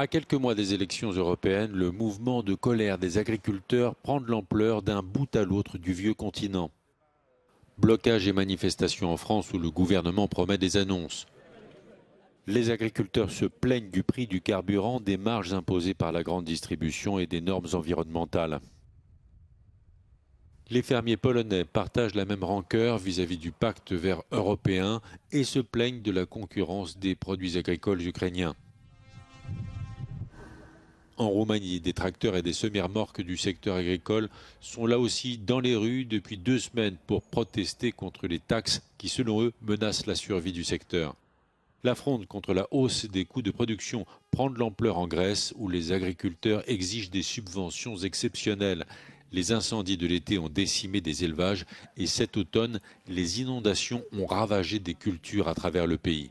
À quelques mois des élections européennes, le mouvement de colère des agriculteurs prend de l'ampleur d'un bout à l'autre du vieux continent. Blocage et manifestations en France où le gouvernement promet des annonces. Les agriculteurs se plaignent du prix du carburant, des marges imposées par la grande distribution et des normes environnementales. Les fermiers polonais partagent la même rancœur vis à -vis du pacte vert européen et se plaignent de la concurrence des produits agricoles ukrainiens en Roumanie. Des tracteurs et des semi-remorques du secteur agricole sont là aussi dans les rues depuis deux semaines pour protester contre les taxes qui, selon eux, menacent la survie du secteur. L'affronte contre la hausse des coûts de production prend de l'ampleur en Grèce où les agriculteurs exigent des subventions exceptionnelles. Les incendies de l'été ont décimé des élevages et cet automne, les inondations ont ravagé des cultures à travers le pays.